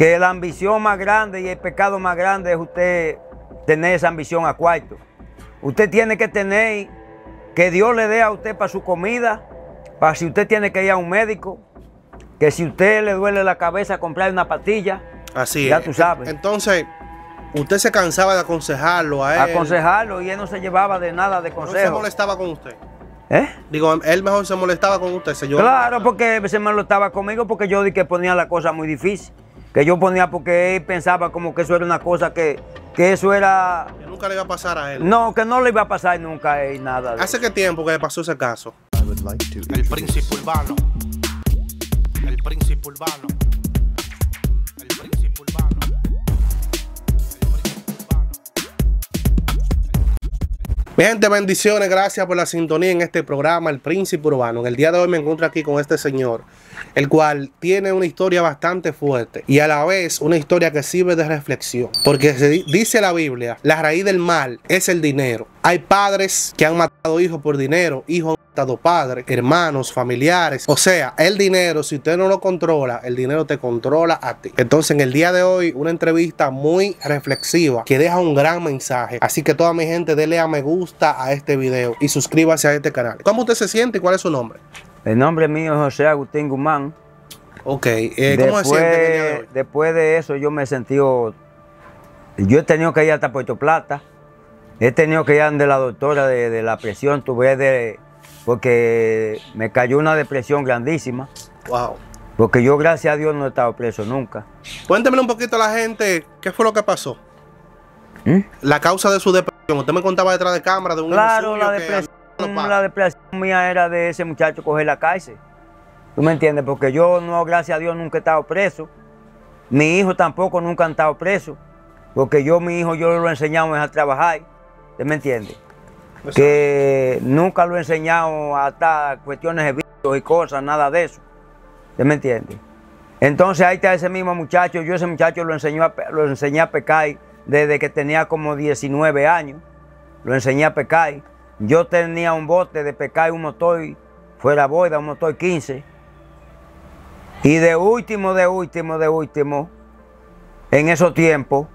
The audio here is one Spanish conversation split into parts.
que la ambición más grande y el pecado más grande es usted tener esa ambición a cuarto. Usted tiene que tener que Dios le dé a usted para su comida, para si usted tiene que ir a un médico, que si usted le duele la cabeza comprar una pastilla. Así ya tú sabes. Entonces, usted se cansaba de aconsejarlo a él. Aconsejarlo y él no se llevaba de nada de consejo. No se molestaba con usted. ¿Eh? Digo, él mejor se molestaba con usted, señor. Claro, porque se molestaba conmigo porque yo di que ponía la cosa muy difícil que yo ponía porque él pensaba como que eso era una cosa que, que eso era... Que nunca le iba a pasar a él. No, que no le iba a pasar nunca a él nada. ¿Hace qué tiempo que le pasó ese caso? príncipe urbano. El príncipe urbano. El príncipe urbano. El príncipe urbano. Mi gente, bendiciones, gracias por la sintonía en este programa, El Príncipe Urbano. En el día de hoy me encuentro aquí con este señor, el cual tiene una historia bastante fuerte y a la vez una historia que sirve de reflexión. Porque dice la Biblia, la raíz del mal es el dinero. Hay padres que han matado hijos por dinero, hijos han matado padres, hermanos, familiares. O sea, el dinero, si usted no lo controla, el dinero te controla a ti. Entonces, en el día de hoy, una entrevista muy reflexiva que deja un gran mensaje. Así que toda mi gente, dele a me gusta a este video y suscríbase a este canal. ¿Cómo usted se siente y cuál es su nombre? El nombre mío es José Agustín Guzmán. Ok, eh, ¿cómo después, de después de eso yo me he sentido, yo he tenido que ir hasta Puerto Plata, he tenido que ir donde la doctora de, la presión, tuve de, porque me cayó una depresión grandísima. Wow. Porque yo, gracias a Dios, no he estado preso nunca. Cuénteme un poquito a la gente, ¿qué fue lo que pasó? ¿Mm? La causa de su depresión. Usted me contaba detrás de cámara de un Claro, la depresión. La depresión mía era de ese muchacho coger la cárcel. ¿Tú me entiendes? Porque yo, no, gracias a Dios, nunca he estado preso. Mi hijo tampoco nunca ha estado preso. Porque yo, mi hijo, yo lo he enseñado a trabajar. ¿Tú me entiendes? que nunca lo he enseñado a estar cuestiones de vicios y cosas, nada de eso. ¿Tú me entiendes? Entonces ahí está ese mismo muchacho. Yo ese muchacho lo, enseñó lo enseñé a pecar desde que tenía como 19 años. Lo enseñé a pecar. Yo tenía un bote de pescar y un motor, fuera boida, un motor 15. Y de último, de último, de último, en esos tiempos,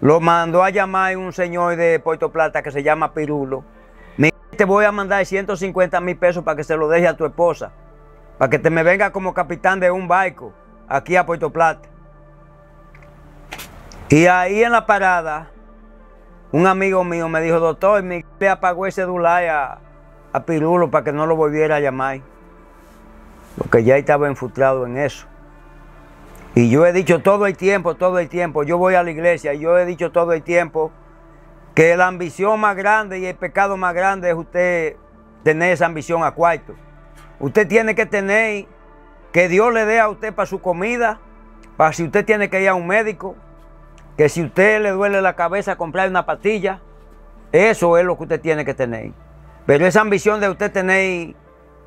lo mandó a llamar un señor de Puerto Plata que se llama Pirulo. te voy a mandar 150 mil pesos para que se lo deje a tu esposa, para que te me venga como capitán de un barco aquí a Puerto Plata. Y ahí en la parada, un amigo mío me dijo, doctor, me le apagó el celular a, pilulo Pirulo para que no lo volviera a llamar. Porque ya estaba enfutado en eso. Y yo he dicho todo el tiempo, todo el tiempo, yo voy a la iglesia y yo he dicho todo el tiempo que la ambición más grande y el pecado más grande es usted tener esa ambición a cuarto. Usted tiene que tener que Dios le dé a usted para su comida, para si usted tiene que ir a un médico, que si a usted le duele la cabeza comprar una pastilla, eso es lo que usted tiene que tener. Pero esa ambición de usted tener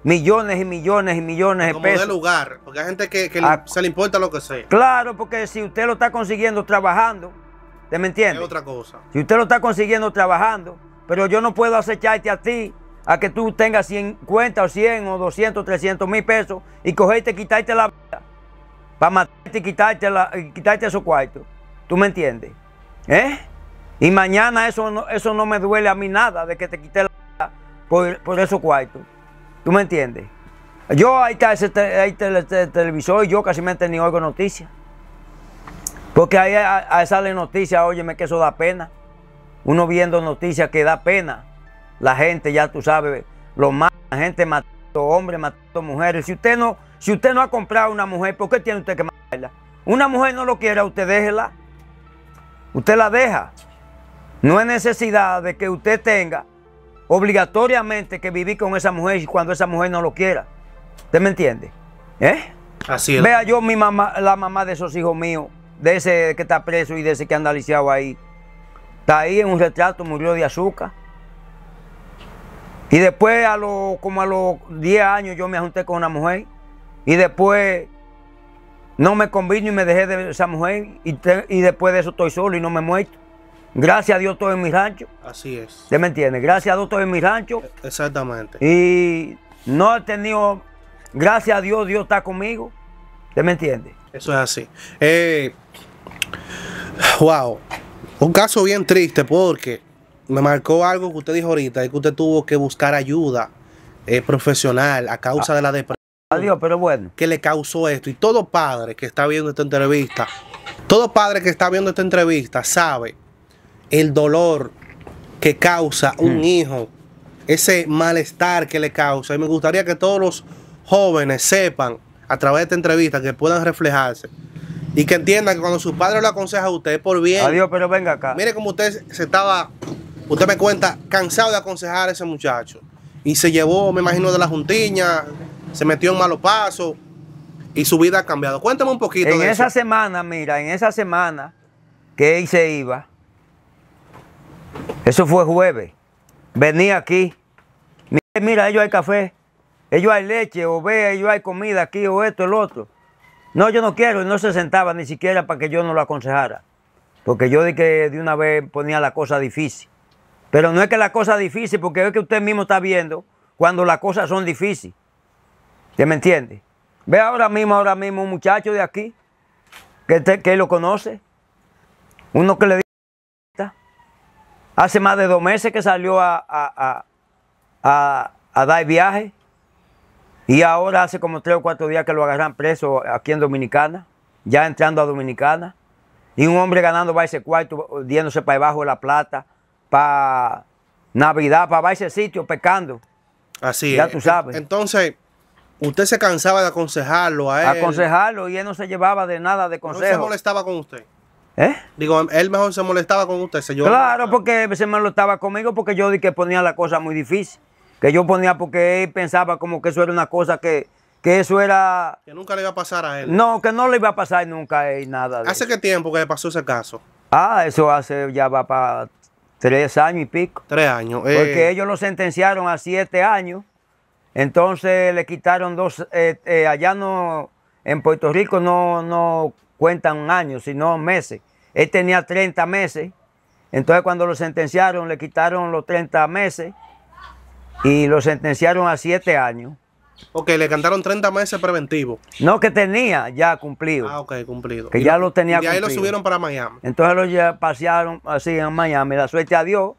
millones y millones y millones de pesos. Como de lugar, porque hay gente que, ah, se le importa lo que sea. Claro, porque si usted lo está consiguiendo trabajando, ¿te me entiende? Es otra cosa. Si usted lo está consiguiendo trabajando, pero yo no puedo acecharte a ti a que tú tengas 50 o 100 o 200 300 mil pesos y cogerte, quitarte la vida para matarte y quitarte, y quitarte esos cuartos. ¿Tú me entiendes? ¿Eh? Y mañana eso no, eso no me duele a mí nada de que te quité la por, por esos cuartos. ¿Tú me entiendes? Yo ahí está ese este, televisor y yo casi me he tenido algo noticias. Porque ahí, sale noticia, óyeme, que eso da pena. Uno viendo noticias que da pena. La gente, ya tú sabes, lo más, la gente mató hombres, mató mujeres. Si usted no, si usted no ha comprado una mujer, ¿por qué tiene usted que matarla? Una mujer no lo quiera, usted déjela usted la deja. No es necesidad de que usted tenga obligatoriamente que vivir con esa mujer cuando esa mujer no lo quiera. ¿Usted me entiende? ¿Eh? Así Vea yo mi mamá, la mamá de esos hijos míos, de ese que está preso y de ese que anda ahí. Está ahí en un retrato, murió de azúcar. Y después, a lo, como a los 10 años, yo me junté con una mujer. Y después no me convino y me dejé de esa mujer y, y después de eso estoy solo y no me muerto. Gracias a Dios estoy en mi rancho. Así es. ¿Te me entiendes? Gracias a Dios estoy en mi rancho. E, exactamente. Y no he tenido, gracias a Dios, Dios está conmigo. ¿Te me entiendes? Eso es así. Eh, wow. Un caso bien triste porque me marcó algo que usted dijo ahorita, es que usted tuvo que buscar ayuda eh, profesional a causa ah. de la depresión. Adiós, pero bueno. Que le causó esto. Y todo padre que está viendo esta entrevista, todo padre que está viendo esta entrevista sabe el dolor que causa un mm. hijo, ese malestar que le causa. Y me gustaría que todos los jóvenes sepan a través de esta entrevista que puedan reflejarse. Y que entiendan que cuando su padre lo aconseja a usted por bien. Adiós, pero venga acá. Mire como usted se estaba, usted me cuenta, cansado de aconsejar a ese muchacho. Y se llevó, me imagino, de la juntiña, se metió en malos pasos y su vida ha cambiado. Cuéntame un poquito. En esa semana, mira, en esa semana que él se iba, eso fue jueves, venía aquí, mira, ellos hay café, ellos hay leche, o ve, ellos hay comida aquí, o esto, el otro. No, yo no quiero, y no se sentaba ni siquiera para que yo no lo aconsejara, porque yo dije que de una vez ponía la cosa difícil. Pero no es que la cosa difícil, porque es que usted mismo está viendo cuando las cosas son difíciles. ¿Ya me entiendes? Ve ahora mismo, ahora mismo un muchacho de aquí que, te, que lo conoce, uno que le dice, hace más de dos meses que salió a, a, a, a dar viaje y ahora hace como tres o cuatro días que lo agarran preso aquí en Dominicana, ya entrando a Dominicana y un hombre ganando va ese cuarto, diéndose para debajo de la plata, para Navidad, para ese sitio, pecando. Así es. Ya tú sabes. Entonces, Usted se cansaba de aconsejarlo a él. Aconsejarlo y él no se llevaba de nada de consejo. No se molestaba con usted. ¿Eh? Digo, él mejor se molestaba con usted, señor. Claro, porque se molestaba conmigo porque yo di que ponía la cosa muy difícil. Que yo ponía porque él pensaba como que eso era una cosa que, que eso era... Que nunca le iba a pasar a él. No, que no le iba a pasar nunca a él nada. ¿Hace qué tiempo que le pasó ese caso? Ah, eso hace ya va para tres años y pico. Tres años. Eh. Porque ellos lo sentenciaron a siete años. Entonces le quitaron dos, eh, eh, allá no, en Puerto Rico no, no cuentan años, sino meses. Él tenía 30 meses, entonces cuando lo sentenciaron le quitaron los 30 meses y lo sentenciaron a 7 años. Ok, le cantaron 30 meses preventivos. No, que tenía ya cumplido. Ah, ok, cumplido. Que ya lo, tenía tenía y ahí lo subieron para Miami. Entonces lo ya pasearon así en Miami. La suerte a Dios,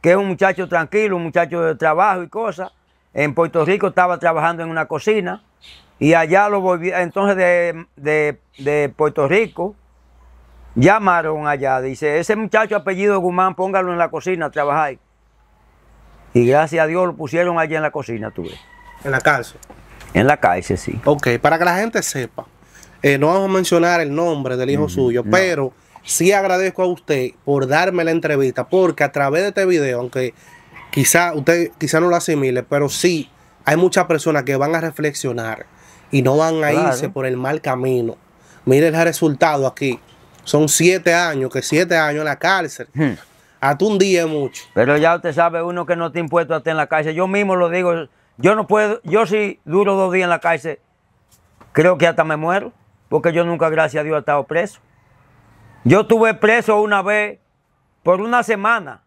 que es un muchacho tranquilo, un muchacho de trabajo y cosas en Puerto Rico estaba trabajando en una cocina y allá lo volví, entonces de, Puerto Rico llamaron allá, dice, ese muchacho apellido Guzmán, póngalo en la cocina, trabajar Y gracias a Dios lo pusieron allá en la cocina, tuve. En la cárcel. En la cárcel, sí. Ok, para que la gente sepa, eh, no vamos a mencionar el nombre del hijo mm, suyo, pero sí agradezco a usted por darme la entrevista, porque a través de este video, aunque Quizá usted quizá no lo asimile, pero sí hay muchas personas que van a reflexionar y no van a irse por el mal camino. Mire el resultado aquí. Son siete años, que siete años en la cárcel. Hasta hmm. un día es mucho. Pero ya usted sabe, uno que no te impuesto hasta en la cárcel. Yo mismo lo digo, yo no puedo, yo si duro dos días en la cárcel, creo que hasta me muero, porque yo nunca, gracias a Dios, he estado preso. Yo estuve preso una vez por una semana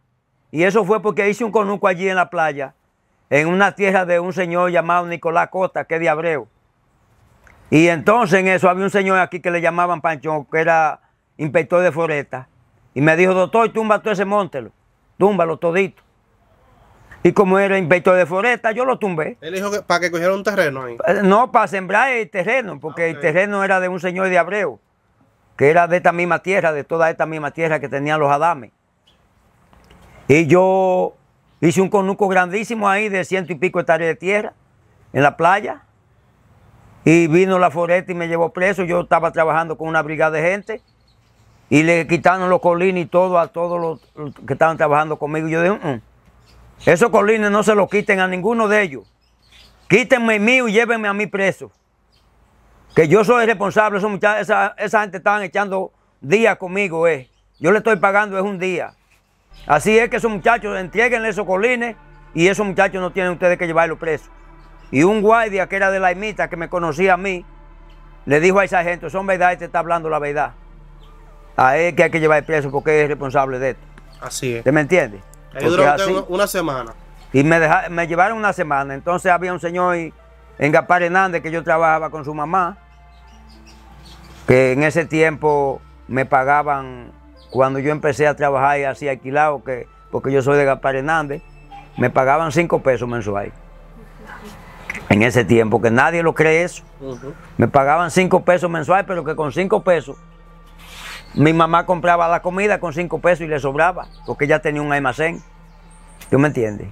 y eso fue porque hice un conuco allí en la playa, en una tierra de un señor llamado Nicolás Costa, que es de Abreu. Y entonces en eso había un señor aquí que le llamaban Panchón, que era inspector de foresta. Y me dijo, doctor, tumba todo ese monte, túmbalo todito. Y como era inspector de foresta, yo lo tumbé. ¿Él dijo que para que cogiera un terreno ahí? Eh, no, para sembrar el terreno, porque ah, el terreno era de un señor de Abreu, que era de esta misma tierra, de toda esta misma tierra que tenían los adames. Y yo hice un conuco grandísimo ahí de ciento y pico hectáreas de tierra en la playa. Y vino la foresta y me llevó preso. Yo estaba trabajando con una brigada de gente y le quitaron los colines y todo a todos los, que estaban trabajando conmigo. Y yo dije, mm, mm, esos colines no se los quiten a ninguno de ellos. Quítenme mío y llévenme a mí preso. Que yo soy responsable. esa, esa gente estaban echando días conmigo. Eh. Yo le estoy pagando, es un día. Así es que esos muchachos, entreguenle esos colines y esos muchachos no tienen ustedes que llevarlos presos. Y un guardia que era de la imita, que me conocía a mí, le dijo a esa gente: son verdad, este está hablando la verdad. A él que hay que llevar preso porque es responsable de esto. Así es. ¿Te me entiendes? una semana. Y me, llevaron una semana. Entonces había un señor en Gapar Hernández que yo trabajaba con su mamá, que en ese tiempo me pagaban cuando yo empecé a trabajar y así alquilado, que, porque yo soy de Gaspar Hernández, me pagaban cinco pesos mensuales. En ese tiempo, que nadie lo cree eso. Me pagaban cinco pesos mensuales, pero que con cinco pesos mi mamá compraba la comida con cinco pesos y le sobraba, porque ella tenía un almacén. ¿Tú me entiendes?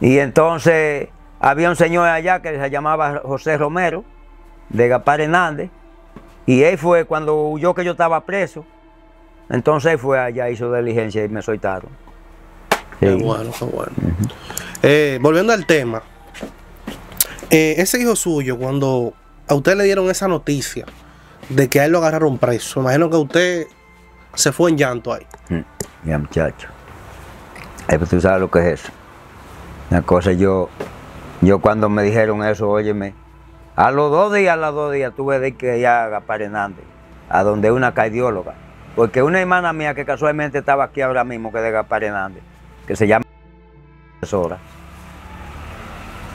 Y entonces había un señor allá que se llamaba José Romero, de Gaspar Hernández, y él fue cuando huyó que yo estaba preso, entonces fue allá, hizo diligencia y me soltaron. Qué bueno, qué bueno. Eh, volviendo al tema, eh, ese hijo suyo, cuando a usted le dieron esa noticia de que a él lo agarraron preso, imagino que usted se fue en llanto ahí. Mira, mm, ya, muchacho. Eh, pues tú sabes lo que es eso. Una cosa, yo, yo cuando me dijeron eso, óyeme, a los dos días, a los dos días tuve de que ir a Gaspar a donde una cardióloga. Porque una hermana mía que casualmente estaba aquí ahora mismo, que es de Gaspar Hernández, que se llama profesora,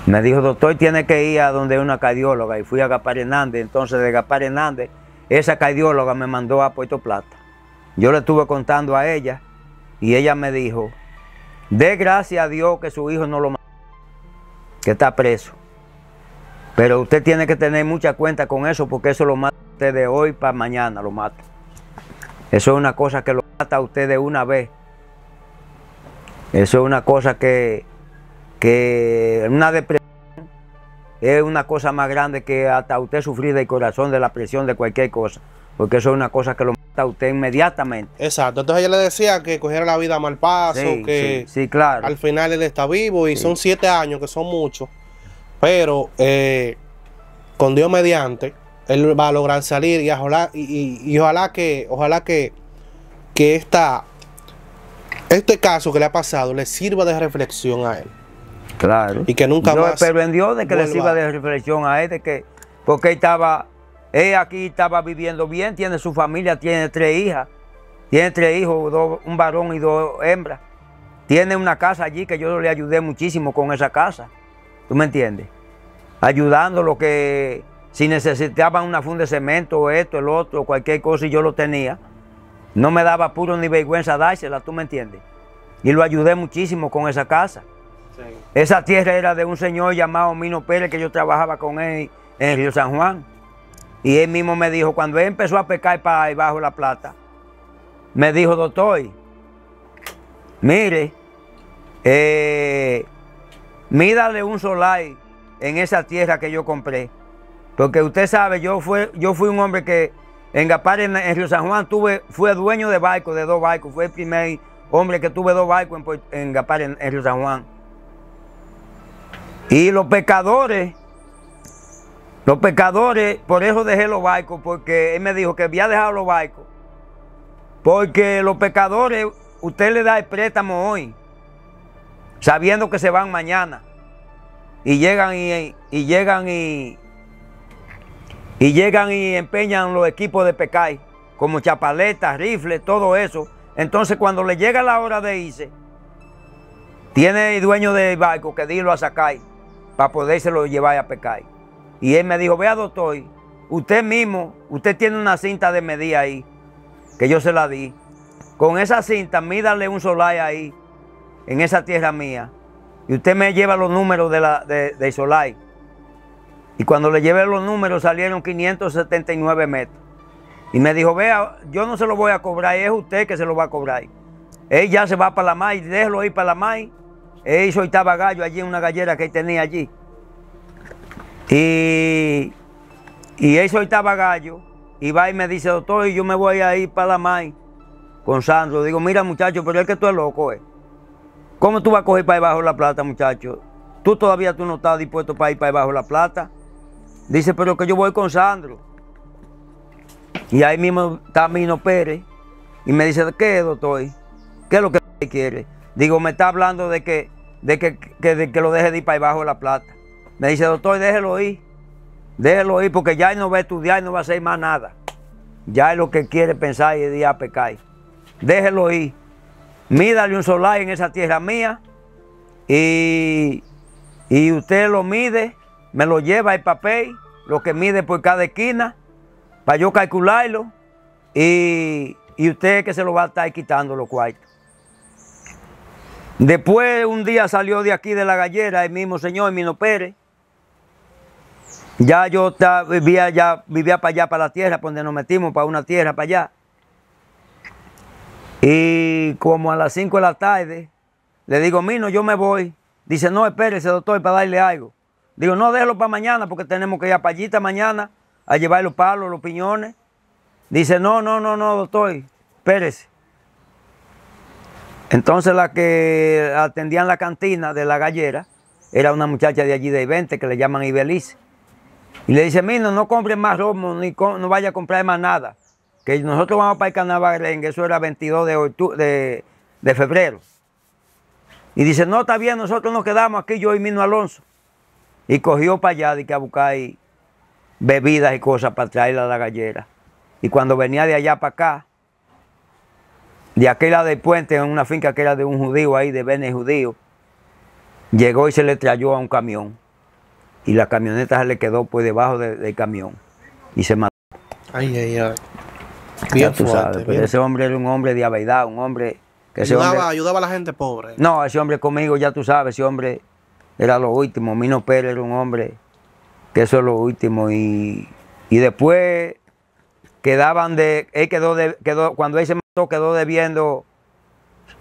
me dijo, doctor, tiene que ir a donde una cardióloga. Y fui a Gaspar Hernández. Entonces, de Gaspar Hernández, esa cardióloga me mandó a Puerto Plata. Yo le estuve contando a ella y ella me dijo, dé gracias a Dios que su hijo no lo mató, que está preso. Pero usted tiene que tener mucha cuenta con eso porque eso lo mata de hoy para mañana, lo mata. Eso es una cosa que lo mata a usted de una vez. Eso es una cosa que, que una depresión es una cosa más grande que hasta usted sufrir del corazón, de la presión, de cualquier cosa. Porque eso es una cosa que lo mata a usted inmediatamente. Exacto. Entonces ella le decía que cogiera la vida a mal paso, que sí, claro. al final él está vivo y son siete años, que son muchos. Pero eh, con Dios mediante, él va a lograr salir y ojalá, y, ojalá que, ojalá que, que esta, este caso que le ha pasado le sirva de reflexión a él. Claro. Y que nunca no, más. Pero de que le sirva de reflexión a él, de que, porque estaba, él aquí estaba viviendo bien, tiene su familia, tiene tres hijas, tiene tres hijos, un varón y dos hembras. Tiene una casa allí que yo le ayudé muchísimo con esa casa. ¿Tú me entiendes? Ayudando lo que si necesitaban una funda de cemento o esto, el otro, cualquier cosa y yo lo tenía, no me daba puro ni vergüenza dársela, tú me entiendes. Y lo ayudé muchísimo con esa casa. Esa tierra era de un señor llamado Mino Pérez que yo trabajaba con él en Río San Juan. Y él mismo me dijo, cuando él empezó a pecar para ahí bajo la plata, me dijo, doctor, mire, eh, mídale un solar en esa tierra que yo compré. Porque usted sabe, yo, fue, yo fui un hombre que en Gapar, en, Río San Juan, tuve, fue dueño de barcos de dos barcos. Fue el primer hombre que tuve dos barcos en, Gapar, en, Río San Juan. Y los pecadores los pecadores por eso dejé los barcos, porque él me dijo que había dejado los barcos. Porque los pecadores usted le da el préstamo hoy, sabiendo que se van mañana. Y llegan y llegan y, y llegan y empeñan los equipos de Pecay, como chapaletas, rifles, todo eso. Entonces cuando le llega la hora de irse, tiene el dueño del barco que dilo a Sakai para podérselo llevar a Pecay. Y él me dijo, vea doctor, usted mismo, usted tiene una cinta de medida ahí, que yo se la di. Con esa cinta, mídale un solai ahí, en esa tierra mía. Y usted me lleva los números de, la, de, y cuando le llevé los números salieron 579 metros. Y me dijo, vea, yo no se lo voy a cobrar, es usted que se lo va a cobrar. Él ya se va para la MAI, déjelo ir para la MAI. Él hizo estaba gallo allí en una gallera que él tenía allí. Y, y él soltaba gallo y va y me dice, doctor, yo me voy a ir para la MAI con Sandro. Digo, mira muchacho, pero es que tú eres loco, eh. ¿Cómo tú vas a coger para abajo la plata, muchacho? Tú todavía tú no estás dispuesto para ir para abajo la plata. Dice, pero que yo voy con Sandro. Y ahí mismo está Mino Pérez. Y me dice, ¿qué, doctor? ¿Qué es lo que quiere? Digo, me está hablando de que, de que, de que lo deje de ir para abajo de la plata. Me dice, doctor, déjelo ir. Déjelo ir porque ya no va a estudiar y no va a hacer más nada. Ya es lo que quiere pensar y de día a pecar. Déjelo ir. Mídale un solar en esa tierra mía. Y, y usted lo mide me lo lleva el papel, lo que mide por cada esquina, para yo calcularlo y, y usted que se lo va a estar quitando los cuartos. Después un día salió de aquí de la gallera el mismo señor Mino Pérez. Ya yo vivía, ya, vivía para allá, para la tierra, donde nos metimos, para una tierra, para allá. Y como a las 5 de la tarde, le digo, Mino, yo me voy. Dice, no, espérese, doctor, para darle algo. Digo, no, déjalo para mañana porque tenemos que ir a Payita mañana a llevar los palos, los piñones. Dice, no, no, no, no, doctor, espérese. Entonces la que atendía en la cantina de la gallera era una muchacha de allí de 20 que le llaman Ibelice. Y le dice, mira, no compre más romo, ni no vaya a comprar más nada. Que nosotros vamos para el carnaval, eso era 22 de, de, de febrero. Y dice, no, está bien, nosotros nos quedamos aquí, yo y Mino Alonso. Y cogió para allá de que a buscar bebidas y cosas para traerla a la gallera. Y cuando venía de allá para acá, de aquella del puente, en una finca que era de un judío ahí, de Bene judío, llegó y se le trayó a un camión. Y la camioneta se le quedó pues debajo del camión. Y se mató. Ay, ay, ay. ya, tú sabes, ese hombre era un hombre de abeidad, un hombre que ayudaba, ayudaba a la gente pobre. No, ese hombre conmigo, ya tú sabes, ese hombre era lo último. Mino Pérez era un hombre que eso es lo último. Y, y después quedaban de, él quedó, de, quedó, cuando él se mató quedó debiendo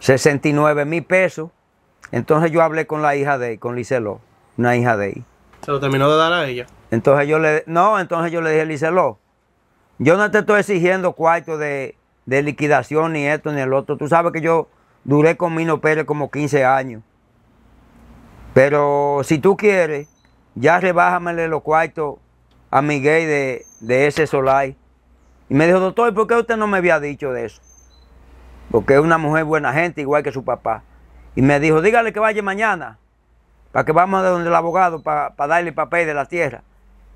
69 mil pesos. Entonces yo hablé con la hija de él, con Licelo, una hija de él. ¿Se lo terminó de dar a ella? Entonces yo le, no, entonces yo le dije, Licelo, yo no te estoy exigiendo cuarto de, de liquidación, ni esto, ni el otro. Tú sabes que yo duré con Mino Pérez como 15 años. Pero si tú quieres, ya rebájamele los cuartos a Miguel de, de ese Solay. Y me dijo, doctor, ¿por qué usted no me había dicho de eso? Porque es una mujer buena gente, igual que su papá. Y me dijo, dígale que vaya mañana, para que vamos de donde el abogado, para, darle el papel de la tierra.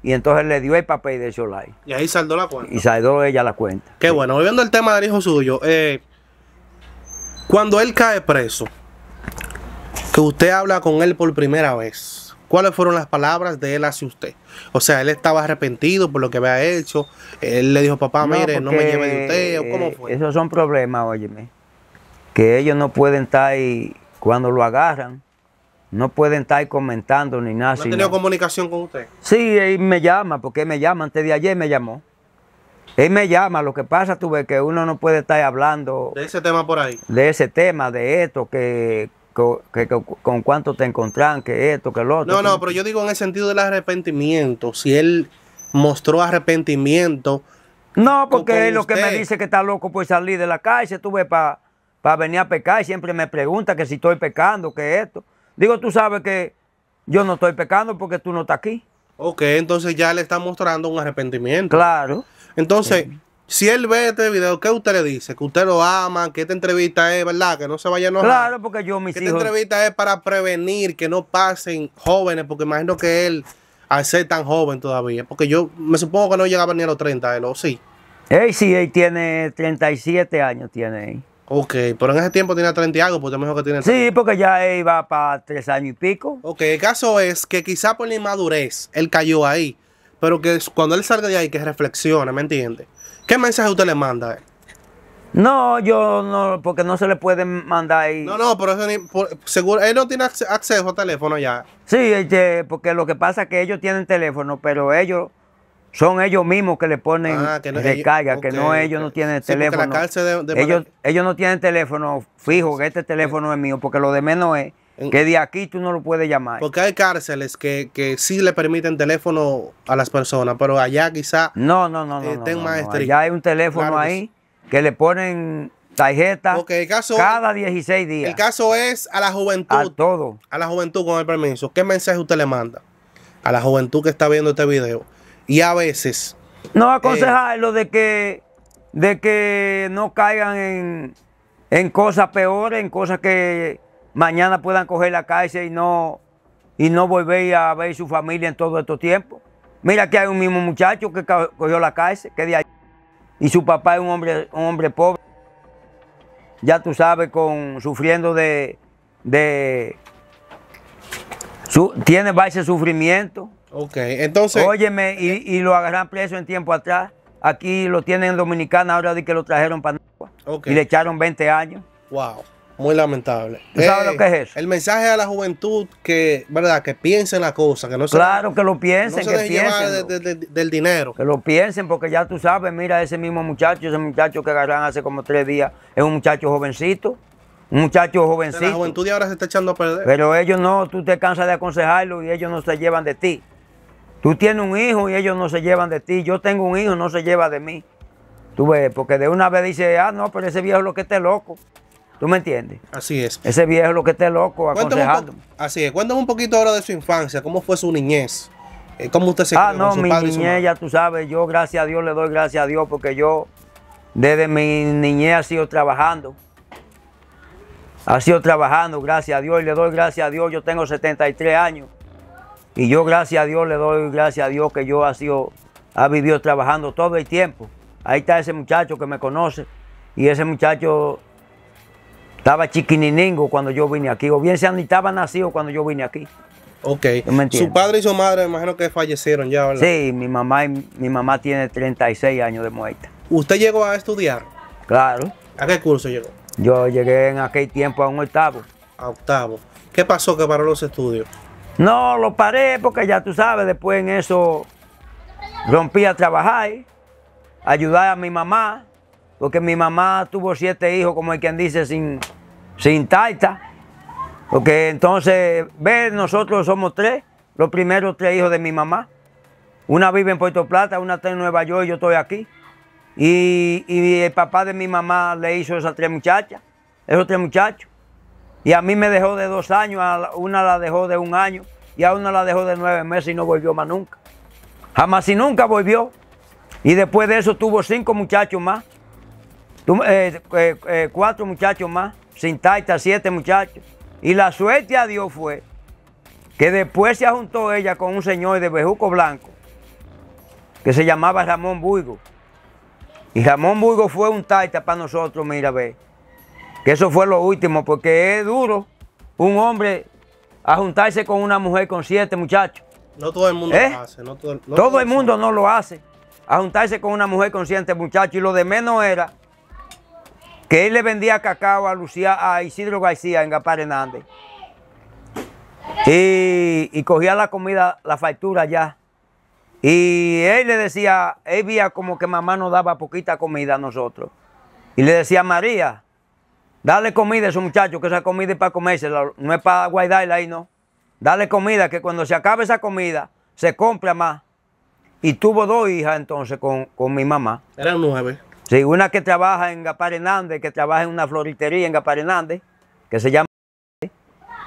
Y entonces le dio el papel de solai. Y ahí saldó la cuenta. Y saldó ella la cuenta. Qué bueno, volviendo al tema del hijo suyo, eh, cuando él cae preso, que usted habla con él por primera vez. ¿Cuáles fueron las palabras de él hacia usted? O sea, él estaba arrepentido por lo que había hecho. Él le dijo, papá, mire, no me lleve de usted. ¿Cómo fue? Eh, esos son problemas, óyeme. Que ellos no pueden estar ahí cuando lo agarran. No pueden estar comentando ni nada. ¿No ha tenido comunicación con usted? Sí, él me llama, porque él me llama. Antes de ayer me llamó. Él me llama, lo que pasa, tú ves que uno no puede estar hablando. De ese tema por ahí. De ese tema, de esto, que con cuánto te encontraban, que esto, que lo otro. No, no, pero yo digo en el sentido del arrepentimiento, si él mostró arrepentimiento. No, porque él lo que me dice que está loco por salir de la calle, tuve para venir a pecar y siempre me pregunta que si estoy pecando, que esto. Digo, tú sabes que yo no estoy pecando porque tú no estás aquí. Ok, entonces ya le está mostrando un arrepentimiento. Claro. Entonces, si él ve este video, ¿qué usted le dice? Que usted lo ama, que esta entrevista es, ¿verdad? Que no se vaya a enojar. Claro, porque yo, mis que Esta entrevista es para prevenir que no pasen jóvenes, porque imagino que él, al ser tan joven todavía, porque yo me supongo que no llegaba ni a los 30, él, ¿o sí? Ey, sí, él tiene 37 años, tiene ahí. Ok, pero en ese tiempo tenía 30 y algo, me mejor que tiene Sí, porque ya él iba para tres años y pico. Ok, el caso es que quizá por la inmadurez él cayó ahí, pero que cuando él salga de ahí, que reflexione, ¿me entiendes? ¿Qué mensaje usted le manda No, yo no, porque no se le puede mandar ahí. No, no, pero eso ni, seguro, él no tiene acceso a teléfono ya. Sí, este, porque lo que pasa es que ellos tienen teléfono, pero ellos son ellos mismos que le ponen ah, que no, ellos, que no ellos no tienen teléfono. de, ellos, ellos no tienen teléfono fijo, que este teléfono es mío, porque lo de menos es que de aquí tú no lo puedes llamar. Porque hay cárceles que, que sí le permiten teléfono a las personas, pero allá quizá no, no, no, no, eh, estén hay un teléfono ahí que, le ponen tarjeta cada 16 días. El caso es a la juventud. A todo. A la juventud, con el permiso. ¿Qué mensaje usted le manda a la juventud que está viendo este video? Y a veces... No eh, aconsejarlo de, que, de que no caigan en, en cosas peores, en cosas que mañana puedan coger la cárcel y no, y no volver a ver su familia en todo estos tiempos. Mira que hay un mismo muchacho que cogió la cárcel, que de y su papá es un hombre, hombre pobre, ya tú sabes, con, sufriendo de... tiene varios sufrimiento. Ok, entonces... Óyeme, y, lo agarran preso en tiempo atrás. Aquí lo tienen en Dominicana, ahora de que lo trajeron para... Okay. Y le echaron 20 años. Wow muy lamentable. ¿Tú lo eh, que es eso? El mensaje a la juventud que, ¿verdad? Que piensen la cosa, que no se, Claro, que lo piensen, del dinero. Que lo piensen, porque ya tú sabes, mira, ese mismo muchacho, ese muchacho que agarran hace como tres días, es un muchacho jovencito. Un muchacho jovencito. La juventud ahora se está echando a perder. Pero ellos no, tú te cansas de aconsejarlo y ellos no se llevan de ti. Tú tienes un hijo y ellos no se llevan de ti. Yo tengo un hijo, no se lleva de mí. Tú ves, porque de una vez dice, ah, no, pero ese viejo es lo que esté loco. ¿Tú me entiendes? Así es. Ese viejo lo que esté loco aconsejando. Así es. Cuéntame un poquito ahora de su infancia. ¿Cómo fue su niñez? Eh, ¿Cómo usted se Ah, no, mi niñez, ya tú sabes, yo gracias a Dios le doy gracias a Dios porque yo desde mi niñez ha sido trabajando. Ha sido trabajando, gracias a Dios, y le doy gracias a Dios. Yo tengo 73 años y yo gracias a Dios le doy gracias a Dios que yo ha sido, ha vivido trabajando todo el tiempo. Ahí está ese muchacho que me conoce y ese muchacho estaba chiquininingo cuando yo vine aquí, o bien sea ni estaba nacido cuando yo vine aquí. Ok. Su padre y su madre, me imagino que fallecieron ya, ¿verdad? Sí, mi mamá, y, mi mamá tiene 36 años de muerte. ¿Usted llegó a estudiar? Claro. ¿A qué curso llegó? Yo llegué en aquel tiempo a un octavo. A octavo. ¿Qué pasó que paró los estudios? No, lo paré porque ya tú sabes, después en eso rompí a trabajar, ayudar a mi mamá, porque mi mamá tuvo siete hijos, como el quien dice, sin, sin taita, porque entonces, ve, nosotros somos tres, los primeros tres hijos de mi mamá. Una vive en Puerto Plata, una está en Nueva York yo estoy aquí. Y, el papá de mi mamá le hizo esas tres muchachas, esos tres muchachos. Y a mí me dejó de dos años, a una la dejó de un año y a una la dejó de nueve meses y no volvió más nunca. Jamás y nunca volvió. Y después de eso tuvo cinco muchachos más, eh, eh, eh, cuatro muchachos más sin taita, siete muchachos. Y la suerte a Dios fue que después se juntó ella con un señor de Bejuco Blanco que se llamaba Ramón Buigo. Y Ramón Buigo fue un taita para nosotros, mira, ve. Que eso fue lo último, porque es duro un hombre a juntarse con una mujer con siete muchachos. No todo el mundo ¿Eh? lo hace. No todo, todo el mundo no lo hace. A juntarse con una mujer con siete muchachos. Y lo de menos era que él le vendía cacao a Lucía, a Isidro García en Gapar Hernández. Y, y, cogía la comida, la factura ya. Y él le decía, él veía como que mamá nos daba poquita comida a nosotros. Y le decía, María, dale comida a esos muchachos, que esa comida es para comerse, no es para guardarla ahí, no. Dale comida, que cuando se acabe esa comida, se compra más. Y tuvo dos hijas entonces con, con mi mamá. Eran nueve. Sí, una que trabaja en Gapar Hernández, que trabaja en una floritería en Gapar Hernández, que se llama.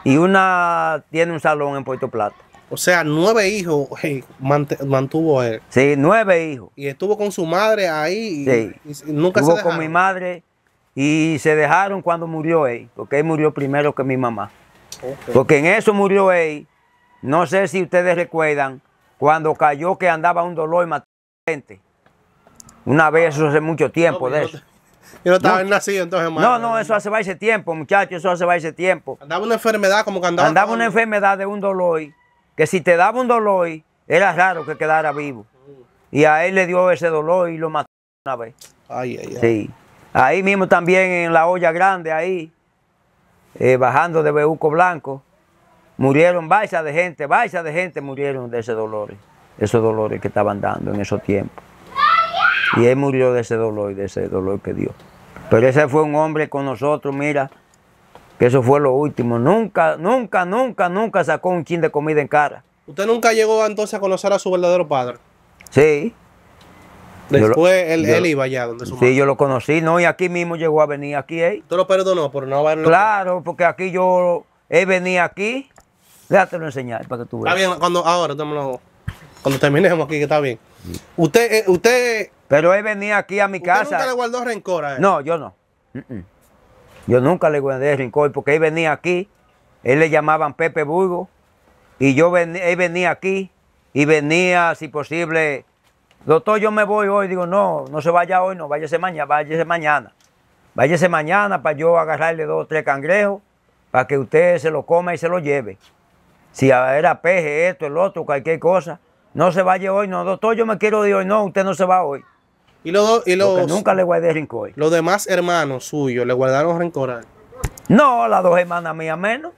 Y una tiene un salón en Puerto Plata. O sea, nueve hijos eh, mantuvo él. Sí, nueve hijos. Y estuvo con su madre ahí. Y, sí. nunca estuvo se con mi madre y se dejaron cuando murió él, porque él murió primero que mi mamá. Porque en eso murió él. No sé si ustedes recuerdan, cuando cayó que andaba un dolor y mató gente. Una vez, ah, eso hace mucho tiempo de eso. No, no estaba nacido entonces, hermano. No, no, eso hace ese tiempo, muchachos, eso hace ese tiempo. Andaba una enfermedad como que andaba. Andaba una enfermedad de un dolor, que si te daba un dolor, era raro que quedara vivo. Mm. Y a él le dio ese dolor y lo mató una vez. Ay, ay, ay. Sí. Ahí mismo también en la olla grande, ahí, eh, bajando de Beuco Blanco, murieron baisa de gente, baisa de gente murieron de ese dolor, esos dolores que estaban dando en esos tiempos. Y él murió de ese dolor y de ese dolor que dio. Pero ese fue un hombre con nosotros, mira, que eso fue lo último. Nunca, nunca, nunca, nunca sacó un chin de comida en cara. ¿Usted nunca llegó entonces a conocer a su verdadero padre? Sí. Después él, iba allá donde su Sí, yo lo conocí, no, y aquí mismo llegó a venir aquí él. ¿eh? ¿Tú lo perdonó por no verlo? Claro, porque aquí yo, él venía aquí, lo enseñar para que tú veas. Está bien, cuando, ahora, cuando terminemos aquí, que está bien. Usted, eh, usted pero él venía aquí a mi casa. ¿Nunca le guardó rencor a él? No, yo no. Yo nunca le guardé rencor porque él venía aquí. Él le llamaban Pepe Burgo. Y yo él venía aquí y venía, si posible, doctor, yo me voy hoy. Digo, no, no se vaya hoy, no, váyase mañana, váyase mañana. Váyase mañana para yo agarrarle dos o tres cangrejos para que usted se lo coma y se lo lleve. Si era peje, esto, el otro, cualquier cosa. No se vaya hoy, no, doctor, yo me quiero de hoy, no, usted no se va hoy. Y, los, dos, nunca le guardé rencor. Los demás hermanos suyos le guardaron rencor. No, las dos hermanas mías menos.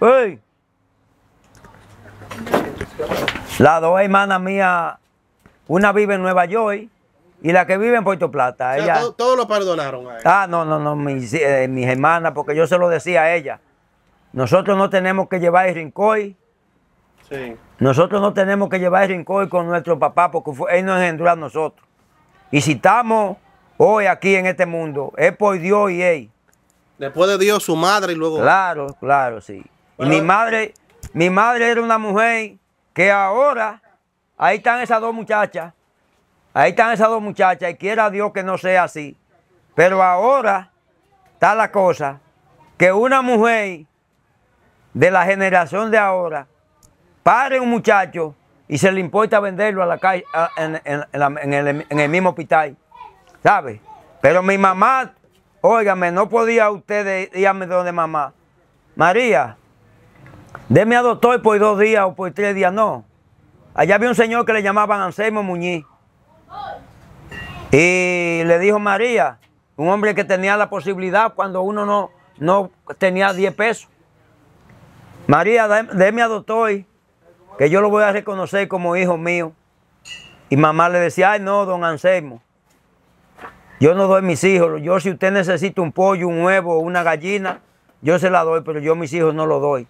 Uy. Las dos hermanas mías, una vive en Nueva York y la que vive en Puerto Plata. Todos lo perdonaron a ella. Ah, no, no, no, eh, mis, hermanas, porque yo se lo decía a ella. Nosotros no tenemos que llevar el rincón. Sí. Nosotros no tenemos que llevar el rincón con nuestro papá porque él nos engendró a nosotros. Y si estamos hoy aquí en este mundo, es por Dios y Él. Después de Dios, su madre y luego. Claro, claro, sí. y mi madre, mi madre era una mujer que ahora, ahí están esas dos muchachas. Ahí están esas dos muchachas. Y quiera Dios que no sea así. Pero ahora está la cosa que una mujer de la generación de ahora pare un muchacho y se le importa venderlo a la calle, en, el, mismo hospital, ¿sabe? Pero mi mamá, óigame, no podía usted irme donde mamá. María, déme a doctor por dos días o por tres días, no. Allá había un señor que le llamaban Anselmo Muñiz. Y le dijo María, un hombre que tenía la posibilidad cuando uno no, no tenía 10 pesos. María, déme a doctor que yo lo voy a reconocer como hijo mío. Y mamá le decía, ay no, don Anselmo, yo no doy mis hijos, yo si usted necesita un pollo, un huevo, una gallina, yo se la doy, pero yo mis hijos no lo doy.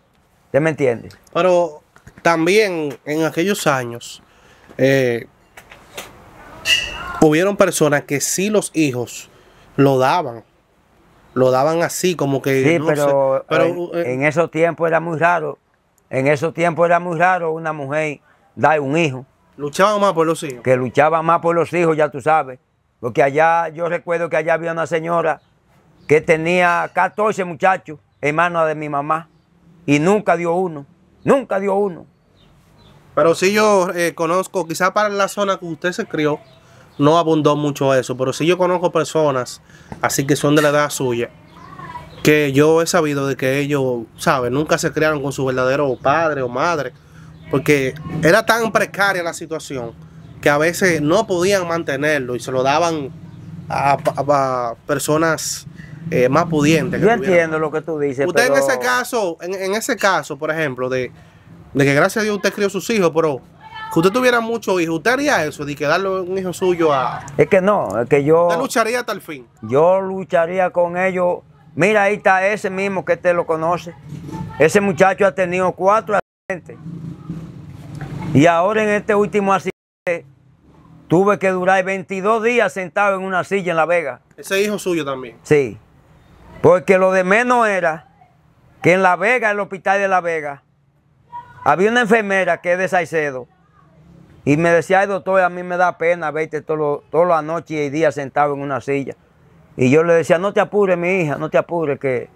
¿Usted me entiende? Pero también en aquellos años eh, hubieron personas que sí los hijos lo daban. Lo daban así, como que... Sí, pero, pero eh, en esos tiempos era muy raro en esos tiempos era muy raro una mujer dar un hijo. ¿Luchaba más por los hijos. Que luchaba más por los hijos, ya tú sabes. Porque allá, yo recuerdo que allá había una señora que tenía 14 muchachos, hermanos de mi mamá, y nunca dio uno, nunca dio uno. Pero si yo eh, conozco, quizás para la zona que usted se crió, no abundó mucho eso, pero si yo conozco personas, así que son de la edad suya, que yo he sabido de que ellos, ¿sabes? Nunca se criaron con su verdadero padre o madre, porque era tan precaria la situación que a veces no podían mantenerlo y se lo daban a, personas eh, más pudientes. Yo entiendo lo que tú dices. Usted en ese caso, en, ese caso, por ejemplo, de, de que gracias a Dios usted crió sus hijos, pero que usted tuviera muchos hijos, ¿usted haría eso de que darle un hijo suyo a... Es que no, es que yo... Usted lucharía hasta el fin. Yo lucharía con ellos Mira, ahí está ese mismo que te lo conoce. Ese muchacho ha tenido cuatro accidentes. Y ahora en este último accidente tuve que durar 22 días sentado en una silla en La Vega. Ese hijo suyo también. Sí. Porque lo de menos era que en La Vega, el hospital de La Vega, había una enfermera que es de Saicedo. Y me decía, Ay, doctor, a mí me da pena verte todas las noches y días sentado en una silla. Y yo le decía, no te apures, mi hija, no te apures, que...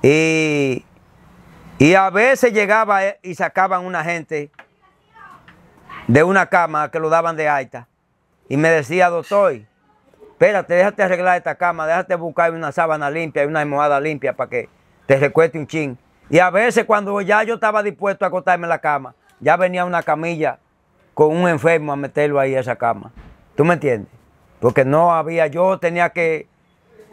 Y, a veces llegaba eh, y sacaban una gente de una cama que lo daban de alta. Y me decía, doctor, espérate, déjate arreglar esta cama, déjate buscar una sábana limpia y una almohada limpia para que te recueste un chin. Y a veces cuando ya yo estaba dispuesto a acostarme en la cama, ya venía una camilla con un enfermo a meterlo ahí a esa cama. ¿Tú me entiendes? Porque no había, yo tenía que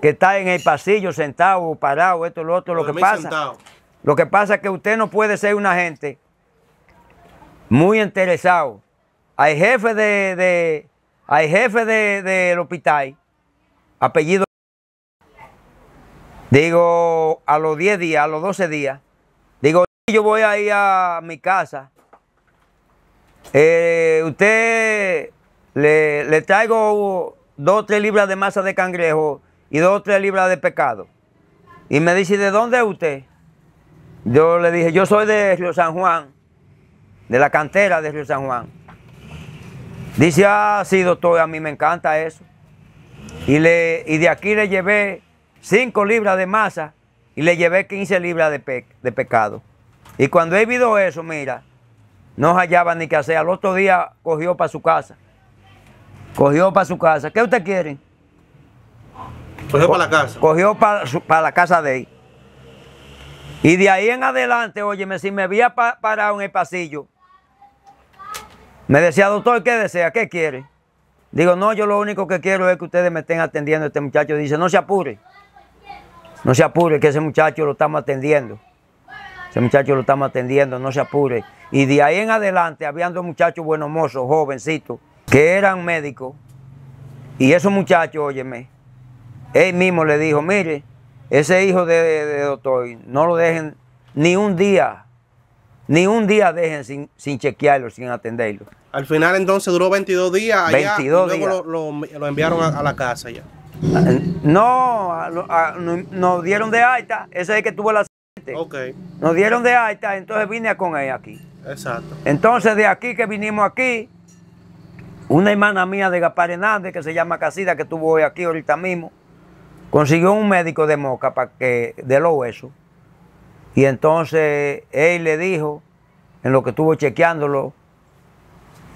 que está en el pasillo sentado, o parado, esto, lo otro, lo, que pasa. Lo que pasa es que usted no puede ser un agente muy interesado. Hay jefe de, hay jefe del hospital, apellido, digo, a los 10 días, a los 12 días, digo, yo voy a ir a mi casa, eh, usted le, le traigo dos o tres libras de masa de cangrejo, y dos o tres libras de pecado. Y me dice, ¿de dónde es usted? Yo le dije, yo soy de Río San Juan, de la cantera de Río San Juan. Dice, ah, sí, doctor, a mí me encanta eso. Y, le, y de aquí le llevé cinco libras de masa y le llevé 15 libras de, pecado. Y cuando he vivido eso, mira, no hallaba ni qué hacer. Al otro día cogió para su casa. Cogió para su casa. ¿Qué usted quiere? Cogió para la casa. Cogió para, la casa de él. Y de ahí en adelante, óyeme, si me había parado en el pasillo, me decía, doctor, ¿qué desea? ¿Qué quiere? Digo, no, yo lo único que quiero es que ustedes me estén atendiendo. Este muchacho dice, no se apure. No se apure, que ese muchacho lo estamos atendiendo. Ese muchacho lo estamos atendiendo, no se apure. Y de ahí en adelante, habían dos muchachos buenos mozos, jovencitos, que eran médicos. Y esos muchachos, óyeme, él mismo le dijo, mire, ese hijo de, doctor, no lo dejen ni un día, ni un día dejen sin, chequearlo, sin atenderlo. Al final entonces duró 22 días allá y luego Lo, enviaron a, la casa ya. No, nos dieron de alta, ese es el que tuvo la Okay. Nos dieron de alta, entonces vine con él aquí. Exacto. Entonces de aquí que vinimos aquí, una hermana mía de Gaspar Hernández que se llama Casida, que estuvo hoy aquí ahorita mismo, Consiguió un médico de Moca para que, de los huesos. Y entonces él le dijo, en lo que estuvo chequeándolo,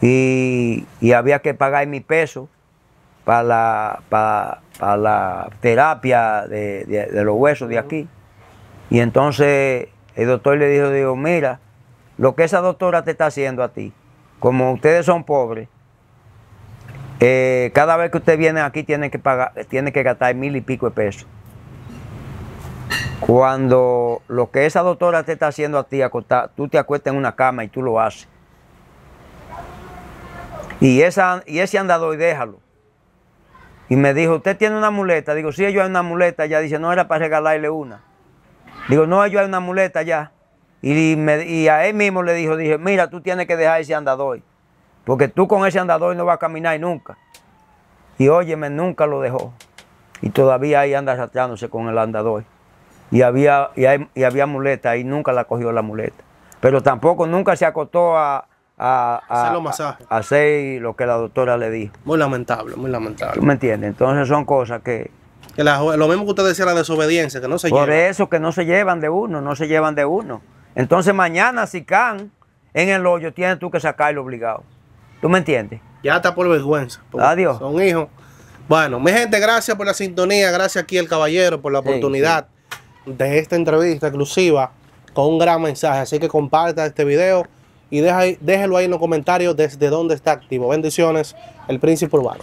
y, había que pagar mi peso para la, la terapia de, los huesos de aquí. Y entonces el doctor le dijo, digo, mira, lo que esa doctora te está haciendo a ti, como ustedes son pobres, eh, cada vez que usted viene aquí tiene que pagar, tiene que gastar mil y pico de pesos. Cuando lo que esa doctora te está haciendo a ti, acostar, tú te acuestas en una cama y tú lo haces. Y, esa, y ese andador, déjalo. Y me dijo, ¿usted tiene una muleta? Digo, sí, yo hay una muleta. ya dice, no, era para regalarle una. Digo, no, yo hay una muleta ya. Y, me, y a él mismo le dijo, dije, mira, tú tienes que dejar ese andador. Porque tú con ese andador no vas a caminar nunca. Y óyeme, nunca lo dejó. Y todavía ahí anda arrastrándose con el andador. Y había, y, había muleta y nunca la cogió la muleta. Pero tampoco nunca se acostó a, a, a, a, hacer lo que la doctora le dijo. Muy lamentable, muy lamentable. ¿Tú me entiendes? Entonces son cosas que... lo mismo que usted decía, la desobediencia, que no se Por eso que no se llevan de uno, no se llevan de uno. Entonces mañana si can en el hoyo tienes tú que sacarlo obligado. ¿Tú me entiendes? Ya está por vergüenza. Adiós. Son hijos. Bueno, mi gente, gracias por la sintonía. Gracias aquí el caballero por la oportunidad de esta entrevista exclusiva con un gran mensaje. Así que comparta este video y deja, déjelo ahí en los comentarios desde dónde está activo. Bendiciones, el príncipe urbano.